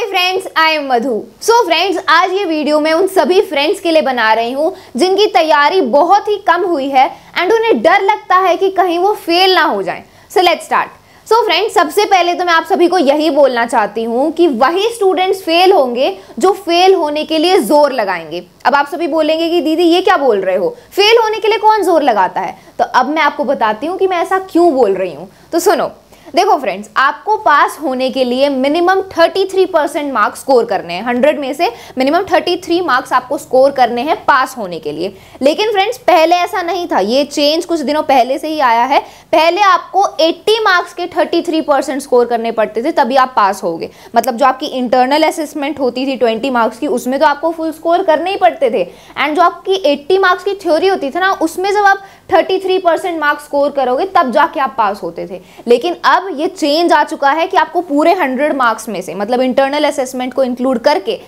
hi friends I am Madhu so friends आज ये video मैं उन सभी फ्रेंड्स के लिए बना रही हूँ जिनकी तैयारी बहुत ही कम हुई है एंड उन्हें डर लगता है कि कहीं वो फेल ना हो जाए so let's start so friends सबसे पहले तो मैं आप सभी को यही बोलना चाहती हूँ कि वही स्टूडेंट्स फेल होंगे जो फेल होने के लिए जोर लगाएंगे अब आप सभी बोलेंगे कि दीदी ये क्या बोल रहे हो फेल होने के लिए कौन जोर लगाता है तो अब मैं आपको बताती हूँ कि मैं ऐसा क्यों बोल रही हूँ तो सुनो देखो फ्रेंड्स आपको पास होने के लिए मिनिमम 33 परसेंट मार्क्स स्कोर करने हैं 100 में से मिनिमम 33 मार्क्स आपको स्कोर करने हैं पास होने के लिए लेकिन फ्रेंड्स पहले ऐसा नहीं था ये चेंज कुछ दिनों पहले से ही आया है पहले आपको 80 मार्क्स के 33 परसेंट स्कोर करने पड़ते थे तभी आप पास हो गए मतलब जो आपकी इंटरनल असेसमेंट होती थी ट्वेंटी मार्क्स की उसमें तो आपको फुल स्कोर करने ही पड़ते थे एंड जो आपकी एट्टी मार्क्स की थ्योरी होती थी ना उसमें जब आप 33 परसेंट मार्क्स स्कोर करोगे तब जाके आप पास होते थे लेकिन अब ये चेंज आ चुका है कि आपको पूरे 100 मार्क्स में से मतलब इंटरनल असेसमेंट को इंक्लूड करके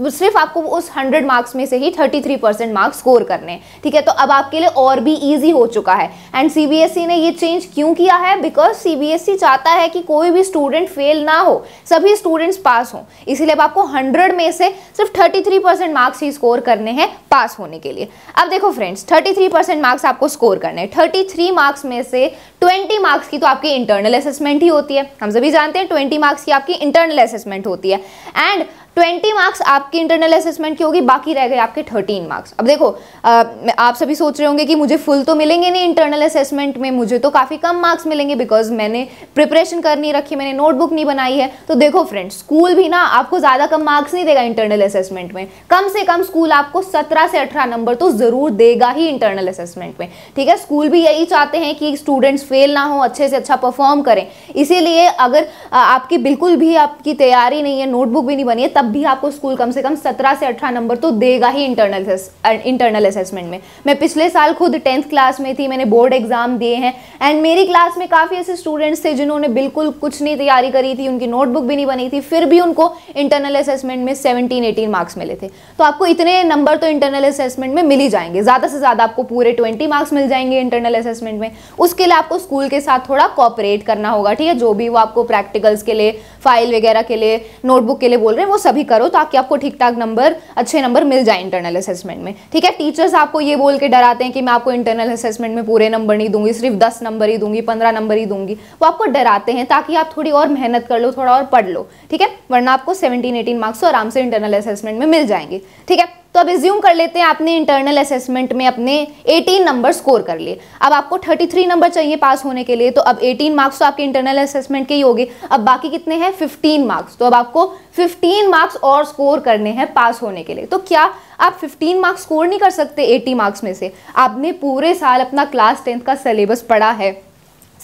सिर्फ आपको उस 100 मार्क्स में से ही 33 परसेंट मार्क्स स्कोर करने हैं ठीक है तो अब आपके लिए और भी इजी हो चुका है एंड सीबीएसई e ने ये चेंज क्यों किया है बिकॉज सीबीएसई e चाहता है कि कोई भी स्टूडेंट फेल ना हो सभी स्टूडेंट्स पास हों इसीलिए अब आपको 100 में से सिर्फ 33 परसेंट मार्क्स ही स्कोर करने हैं पास होने के लिए अब देखो फ्रेंड्स थर्टी परसेंट मार्क्स आपको स्कोर करने हैं थ्री मार्क्स में से ट्वेंटी मार्क्स की तो आपकी इंटरनल असेसमेंट ही होती है हम सभी जानते हैं ट्वेंटी मार्क्स की आपकी इंटरनल असेसमेंट होती है एंड 20 मार्क्स आपकी इंटरनल असेसमेंट की होगी बाकी रह गए आपके 13 मार्क्स अब देखो आ, आप सभी सोच रहे होंगे कि मुझे फुल तो मिलेंगे नहीं इंटरनल असेसमेंट में मुझे तो काफ़ी कम मार्क्स मिलेंगे बिकॉज मैंने प्रिपरेशन कर नहीं रखी मैंने नोटबुक नहीं बनाई है तो देखो फ्रेंड्स स्कूल भी ना आपको ज़्यादा कम मार्क्स नहीं देगा इंटरनल असेसमेंट में कम से कम स्कूल आपको सत्रह से अठारह नंबर तो ज़रूर देगा ही इंटरनल असेसमेंट में ठीक है स्कूल भी यही चाहते हैं कि स्टूडेंट्स फेल ना हो अच्छे से अच्छा परफॉर्म करें इसीलिए अगर आपकी बिल्कुल भी आपकी तैयारी नहीं है नोटबुक भी नहीं बनी है तब भी आपको स्कूल कम से कम सत्रह से अठारह नंबर तो देगा ही इंटरनल इंटरनल असेसमेंट में मैं पिछले साल खुद टेंथ क्लास में थी मैंने बोर्ड एग्जाम दिए हैं एंड मेरी क्लास में काफ़ी ऐसे स्टूडेंट्स थे जिन्होंने बिल्कुल कुछ नहीं तैयारी करी थी उनकी नोटबुक भी नहीं बनी थी फिर भी उनको इंटरनल असेसमेंट में सेवनटीन एटीन मार्क्स मिले थे तो आपको इतने नंबर तो इंटरनल असेसमेंट में मिल ही जाएंगे ज़्यादा से ज़्यादा आपको पूरे ट्वेंटी मार्क्स मिल जाएंगे इंटरनल असेसमेंट में उसके लिए आपको स्कूल के साथ थोड़ा कॉपरेट करना होगा ठीक है जो भी वो आपको प्रैक्टिकल्स के लिए फाइल वगैरह के लिए नोटबुक के लिए बोल रहे हैं वो सब कभी करो ताकि आपको ठीक ठाक नंबर अच्छे नंबर मिल जाए इंटरनल असेसमेंट में ठीक है टीचर्स आपको ये बोल के डराते हैं कि मैं आपको इंटरनल असेसमेंट में पूरे नंबर नहीं दूंगी सिर्फ दस नंबर ही दूंगी पंद्रह नंबर ही दूंगी वो आपको डराते हैं ताकि आप थोड़ी और मेहनत कर लो थोड़ा और पढ़ लो ठीक है वरना आपको सेवनटीन एटीन मार्क्स आराम से इंटरनल असेसमेंट में मिल जाएंगे ठीक है तो अब रिज्यूम कर लेते हैं आपने इंटरनल असेसमेंट में अपने 18 नंबर स्कोर कर लिए अब आपको 33 नंबर चाहिए पास होने के लिए तो अब 18 मार्क्स तो आपके इंटरनल असेसमेंट के ही होंगे अब बाकी कितने हैं 15 मार्क्स तो अब आपको 15 मार्क्स और स्कोर करने हैं पास होने के लिए तो क्या आप 15 मार्क्स स्कोर नहीं कर सकते 80 मार्क्स में से आपने पूरे साल अपना क्लास टेंथ का सिलेबस पढ़ा है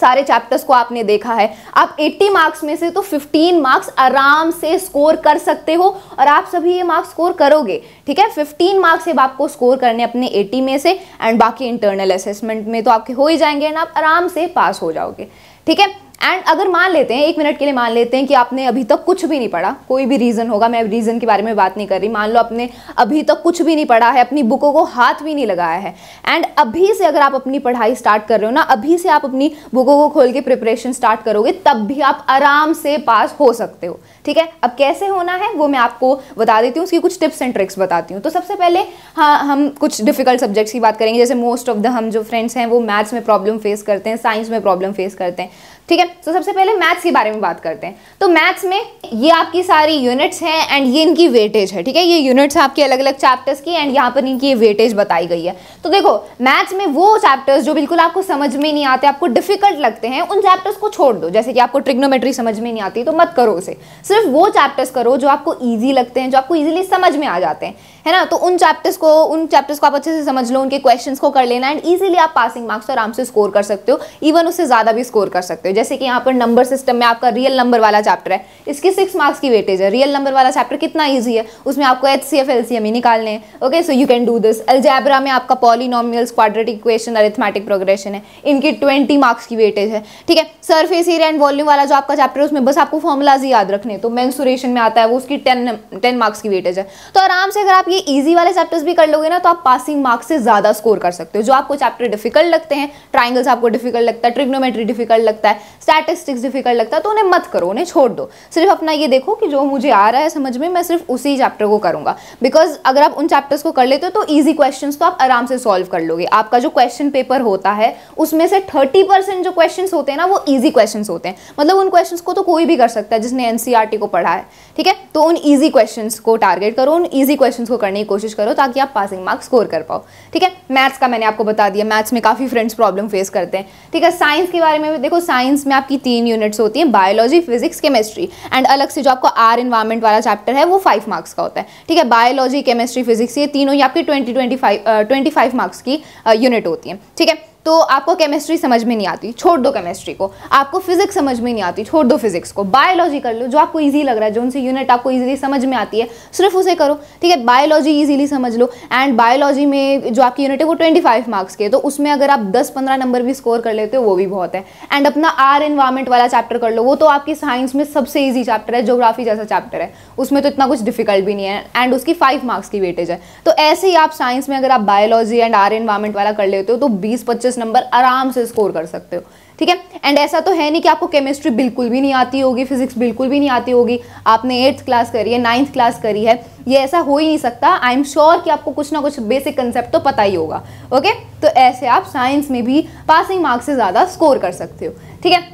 सारे चैप्टर्स को आपने देखा है आप 80 मार्क्स में से तो 15 मार्क्स आराम से स्कोर कर सकते हो और आप सभी ये मार्क्स स्कोर करोगे ठीक है 15 मार्क्स अब आपको स्कोर करने अपने 80 में से एंड बाकी इंटरनल असेसमेंट में तो आपके हो ही जाएंगे एंड आप आराम से पास हो जाओगे ठीक है एंड अगर मान लेते हैं एक मिनट के लिए मान लेते हैं कि आपने अभी तक कुछ भी नहीं पढ़ा कोई भी रीज़न होगा मैं रीज़न के बारे में बात नहीं कर रही मान लो आपने अभी तक कुछ भी नहीं पढ़ा है अपनी बुकों को हाथ भी नहीं लगाया है एंड अभी से अगर आप अपनी पढ़ाई स्टार्ट कर रहे हो ना अभी से आप अपनी बुकों को खोल के प्रिपरेशन स्टार्ट करोगे तब भी आप आराम से पास हो सकते हो ठीक है अब कैसे होना है वो मैं आपको बता देती हूँ उसकी कुछ टिप्स एंड ट्रिक्स बताती हूँ तो सबसे पहले हाँ हम कुछ डिफिकल्ट सब्जेक्ट्स की बात करेंगे जैसे मोस्ट ऑफ द हम जो फ्रेंड्स हैं वो मैथ्स में प्रॉब्लम फेस करते हैं साइंस में प्रॉब्लम फेस करते हैं ठीक है तो सबसे पहले मैथ्स के बारे में बात करते हैं तो मैथ्स में ये आपकी सारी यूनिट्स हैं एंड ये इनकी वेटेज है ठीक है ये यूनिट्स आपके अलग अलग चैप्टर्स की एंड यहाँ पर इनकी ये वेटेज बताई गई है तो देखो मैथ्स में वो चैप्टर्स जो बिल्कुल आपको समझ में नहीं आते आपको डिफिकल्ट लगते हैं उन चैप्टर्स को छोड़ दो जैसे कि आपको ट्रिग्नोमेट्री समझ में नहीं आती तो मत करो उसे सिर्फ वो चैप्टर्स करो जो आपको ईजी लगते हैं जो आपको ईजिली समझ में आ जाते हैं है ना तो उन चैप्टर्स को उन चैप्टर्स को आप अच्छे से समझ लो उनके क्वेश्चन को कर लेना एंड ईजिली आप पासिंग मार्क्स तो आराम से स्कोर कर सकते हो इवन उससे ज़्यादा भी स्कोर कर सकते हो जैसे कि यहाँ पर नंबर सिस्टम में आपका रियल नंबर वाला चैप्टर है इसकी सिक्स मार्क्स की वेटेज है रियल नंबर वाला चैप्टर कितना ईजी है उसमें आपको H C F L C M ही निकालने okay so you can do this algebra में आपका polynomials quadratic equation arithmetic progression है इनकी ट्वेंटी मार्क्स की वेटेज है ठीक है सरफेस एरिया एंड वॉल्यूम वाला जो आपका चैप्टर है उसमें बस आपको फॉर्मुलाज ही याद रखने तो मैंसुरेशन में आता है वो उसकी टेन टेन मार्क्स की वेटेज है तो आराम से अगर आप ये इजी वाले चैप्टर्स भी कर लोगे ना तो आप पासिंग मार्क्स से ज़्यादा स्कोर कर सकते हो जो आपको चैप्टर डिफिकल्ट लगते हैं ट्राइंगल्स आपको डिफिकल्ट लगता है ट्रिग्नोमेट्री डिफिकल्ट लगता है स्टैटिस्टिक्स डिफिकल्ट लगता है तो उन्हें मत करो उन्हें छोड़ दो सिर्फ अपना ये देखो कि जो मुझे आ रहा है समझ में मैं सिर्फ उसी चैप्टर को करूंगा बिकॉज अगर आप उन चैप्टर्स को कर लेते हो तो ईजी क्वेश्चन तो आप आराम से सॉल्व कर लोगे आपका जो क्वेश्चन पेपर होता है उसमें से थर्टी जो क्वेश्चन होते हैं ना वो ईजी क्वेश्चन होते हैं मतलब उन क्वेश्चन को तो कोई भी कर सकता है जिसने एनसीआरटी e को पढ़ा है ठीक है तो उन ईजी क्वेश्चन को टारगेट करो उन ईजी क्वेश्चन को करने की कोशिश करो ताकि आप पासिंग मार्क्स स्कोर कर पाओ ठीक है मैथ्स का मैंने आपको बता दिया मैथ्स में काफ़ी फ्रेंड्स प्रॉब्लम फेस करते हैं ठीक है साइंस के बारे में देखो साइंस में आपकी तीन यूनिट्स होती हैं बायोलॉजी फिजिक्स केमिस्ट्री एंड अलग से जो आपको आर इन्वायरमेंट वाला चैप्टर है वो फाइव मार्क्स का होता है ठीक है बायोलॉजी केमिस्ट्री फिजिक्स ये तीनों ही आपकी twenty twenty twenty five marks की यूनिट होती है ठीक है तो आपको केमिस्ट्री समझ में नहीं आती छोड़ दो केमिस्ट्री को आपको फिजिक्स समझ में नहीं आती छोड़ दो फिजिक्स को बायोलॉजी कर लो जो आपको ईजी लग रहा है जो उनसे यूनिट आपको ईजिली समझ में आती है सिर्फ उसे करो ठीक है बायोलॉजी ईजिली समझ लो एंड बायोलॉजी में जो आपकी यूनिट है वो ट्वेंटी फाइव मार्क्स की है तो उसमें अगर आप दस पंद्रह नंबर भी स्कोर कर लेते हो वो भी बहुत है एंड अपना आर इन्वायरमेंट वाला चैप्टर कर लो वो तो आपकी साइंस में सबसे ईजी चैप्टर है जोग्राफी जैसा चैप्टर है उसमें तो इतना कुछ डिफिकल्ट भी नहीं है एंड उसकी फाइव मार्क्स की वेटेज है तो ऐसे ही आप साइंस में अगर आप बायोलॉजी एंड आर इन्वायरमेंट वाला कर लेते हो तो बीस पच्चीस पच्चीस नंबर आराम से स्कोर कर सकते हो ठीक है एंड ऐसा तो है नहीं कि आपको केमिस्ट्री बिल्कुल भी नहीं आती होगी फिजिक्स बिल्कुल भी नहीं आती होगी आपने एट्थ क्लास करी है नाइन्थ क्लास करी है ये ऐसा हो ही नहीं सकता आई एम श्योर कि आपको कुछ ना कुछ बेसिक कंसेप्ट तो पता ही होगा ओके तो ऐसे आप साइंस में भी पासिंग मार्क्स से ज़्यादा स्कोर कर सकते हो ठीक है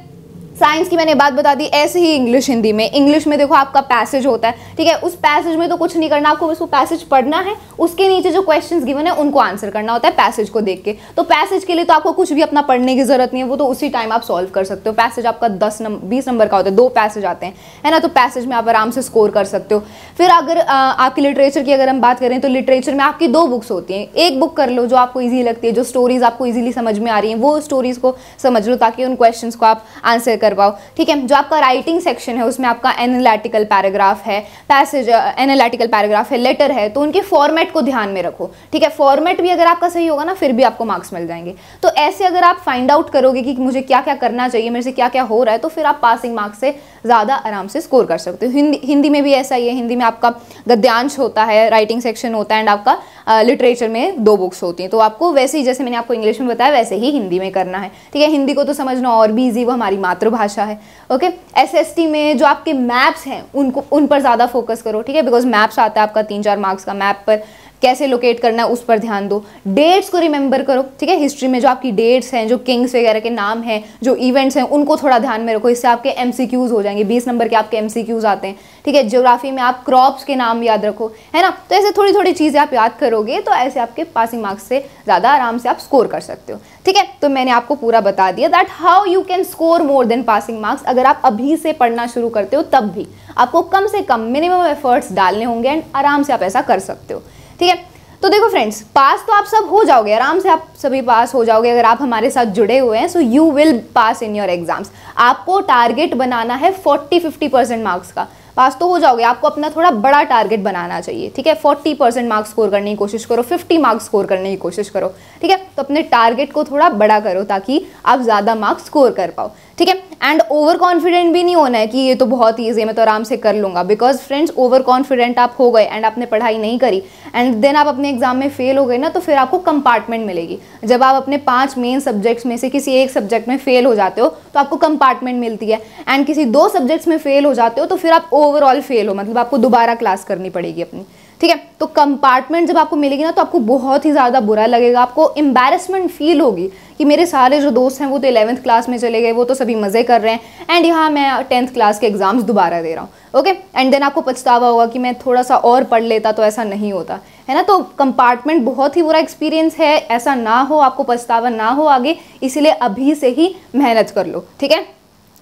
साइंस की मैंने बात बता दी ऐसे ही इंग्लिश हिंदी में इंग्लिश में देखो आपका पैसेज होता है ठीक है उस पैसेज में तो कुछ नहीं करना आपको बस वो पैसेज पढ़ना है उसके नीचे जो क्वेश्चन गिवन है उनको आंसर करना होता है पैसेज को देख के तो पैसेज के लिए तो आपको कुछ भी अपना पढ़ने की जरूरत नहीं है वो तो उसी टाइम आप सॉल्व कर सकते हो पैसेज आपका दस नंबर बीस नंबर का होता है दो पैसेज आते हैं है ना तो पैसेज में आप आराम से स्कोर कर सकते हो फिर अगर आपकी लिटरेचर की अगर हम बात करें तो लिटरेचर में आपकी दो बुक्स होती हैं एक बुक कर लो जो आपको ईजी लगती है जो स्टोरीज आपको ईजिली समझ में आ रही है वो स्टोरीज को समझ लो ताकि उन क्वेश्चन को आप आंसर कर पाओ ठीक है जो आपका राइटिंग सेक्शन है उसमें आपका एनालिटिकल पैराग्राफ है पैसेज एनालिटिकल पैराग्राफ है लेटर है तो उनके फॉर्मेट को ध्यान में रखो ठीक है फॉर्मेट भी अगर आपका सही होगा ना फिर भी आपको मार्क्स मिल जाएंगे तो ऐसे अगर आप फाइंड आउट करोगे कि मुझे क्या क्या करना चाहिए मेरे से क्या क्या हो रहा है तो फिर आप पासिंग मार्क्स से ज़्यादा आराम से स्कोर कर सकते हो हिंदी हिंदी में भी ऐसा ही है हिंदी में आपका गद्यांश होता है राइटिंग सेक्शन होता है एंड आपका लिटरेचर में दो बुक्स होती हैं तो आपको वैसे ही जैसे मैंने आपको इंग्लिश में बताया वैसे ही हिंदी में करना है ठीक है हिंदी को तो समझना और भी ईजी वो हमारी मातृभाषा भाषा है ओके एस में जो आपके मैप्स हैं उनको उन पर ज़्यादा फोकस करो ठीक है बिकॉज मैप्स आता है आपका तीन चार मार्क्स का मैप पर कैसे लोकेट करना है उस पर ध्यान दो डेट्स को रिमेंबर करो ठीक है हिस्ट्री में जो आपकी डेट्स हैं जो किंग्स वगैरह के नाम हैं जो इवेंट्स हैं उनको थोड़ा ध्यान में रखो इससे आपके एम हो जाएंगे बीस नंबर के आपके एम आते हैं ठीक है जोग्राफी में आप क्रॉप्स के नाम याद रखो है ना तो ऐसे थोड़ी थोड़ी चीज़ें आप याद करोगे तो ऐसे आपके पासिंग मार्क्स से ज़्यादा आराम से आप स्कोर कर सकते हो ठीक है तो मैंने आपको पूरा बता दिया that how you can score more than passing marks अगर आप अभी से पढ़ना शुरू करते हो तब भी आपको कम से कम मिनिमम एफर्ट्स डालने होंगे एंड आराम से आप ऐसा कर सकते हो ठीक है तो देखो फ्रेंड्स पास तो आप सब हो जाओगे आराम से आप सभी पास हो जाओगे अगर आप हमारे साथ जुड़े हुए हैं so you will pass in your exams आपको टारगेट बनाना है 40-50 परसेंट मार्क्स का पास तो हो जाओगे आपको अपना थोड़ा बड़ा टारगेट बनाना चाहिए ठीक है 40 परसेंट मार्क्स स्कोर करने की कोशिश करो 50 मार्क्स स्कोर करने की कोशिश करो ठीक है तो अपने टारगेट को थोड़ा बड़ा करो ताकि आप ज़्यादा मार्क्स स्कोर कर पाओ ठीक है एंड ओवर कॉन्फिडेंट भी नहीं होना है कि ये तो बहुत ईजी है मैं तो आराम से कर लूँगा बिकॉज फ्रेंड्स ओवर कॉन्फिडेंट आप हो गए एंड आपने पढ़ाई नहीं करी एंड देन आप अपने एग्जाम में फेल हो गए ना तो फिर आपको कंपार्टमेंट मिलेगी जब आप अपने पाँच मेन सब्जेक्ट्स में से किसी एक सब्जेक्ट में फेल हो जाते हो तो आपको कंपार्टमेंट मिलती है एंड किसी दो सब्जेक्ट्स में फेल हो जाते हो तो फिर आप ओवरऑल फेल हो मतलब आपको दोबारा क्लास करनी पड़ेगी अपनी ठीक है तो कंपार्टमेंट जब आपको मिलेगी ना तो आपको बहुत ही ज़्यादा बुरा लगेगा आपको एम्बेरसमेंट फील होगी कि मेरे सारे जो दोस्त हैं वो तो इलेवंथ क्लास में चले गए वो तो सभी मज़े कर रहे हैं एंड यहाँ मैं टेंथ क्लास के एग्ज़ाम्स दोबारा दे रहा हूँ ओके एंड देन आपको पछतावा होगा कि मैं थोड़ा सा और पढ़ लेता तो ऐसा नहीं होता है ना तो कंपार्टमेंट बहुत ही बुरा एक्सपीरियंस है ऐसा ना हो आपको पछतावा ना हो आगे इसीलिए अभी से ही मेहनत कर लो ठीक है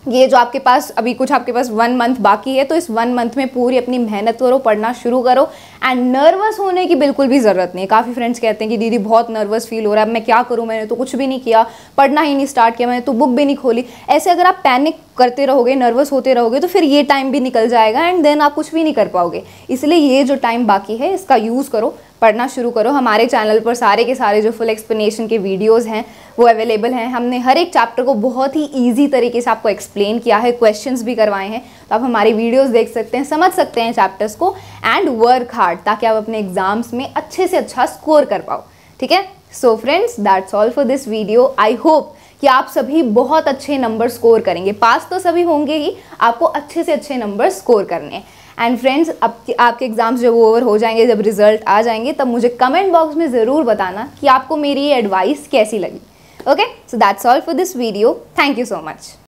ये जो आपके पास अभी कुछ आपके पास वन मंथ बाकी है तो इस वन मंथ में पूरी अपनी मेहनत करो पढ़ना शुरू करो एंड नर्वस होने की बिल्कुल भी ज़रूरत नहीं काफ़ी फ्रेंड्स कहते हैं कि दीदी बहुत नर्वस फील हो रहा है मैं क्या करूँ मैंने तो कुछ भी नहीं किया पढ़ना ही नहीं स्टार्ट किया मैंने तो बुक भी नहीं खोली ऐसे अगर आप पैनिक करते रहोगे नर्वस होते रहोगे तो फिर ये टाइम भी निकल जाएगा एंड देन आप कुछ भी नहीं कर पाओगे इसलिए ये जो टाइम बाकी है इसका यूज़ करो पढ़ना शुरू करो हमारे चैनल पर सारे के सारे जो फुल एक्सप्लेनेशन के वीडियोस हैं वो अवेलेबल हैं हमने हर एक चैप्टर को बहुत ही ईजी तरीके से आपको एक्सप्लेन किया है क्वेश्चंस भी करवाए हैं तो आप हमारी वीडियोस देख सकते हैं समझ सकते हैं चैप्टर्स को एंड वर्क हार्ड ताकि आप अपने एग्जाम्स में अच्छे से अच्छा स्कोर कर पाओ ठीक है so friends that's all for this video I hope कि आप सभी बहुत अच्छे नंबर स्कोर करेंगे पास तो सभी होंगे ही आपको अच्छे से अच्छे नंबर स्कोर करने हैं एंड फ्रेंड्स आपके आपके एग्ज़ाम्स जब ओवर हो जाएंगे जब रिजल्ट आ जाएंगे तब मुझे कमेंट बॉक्स में ज़रूर बताना कि आपको मेरी ये एडवाइस कैसी लगी okay so that's all for this video thank you so much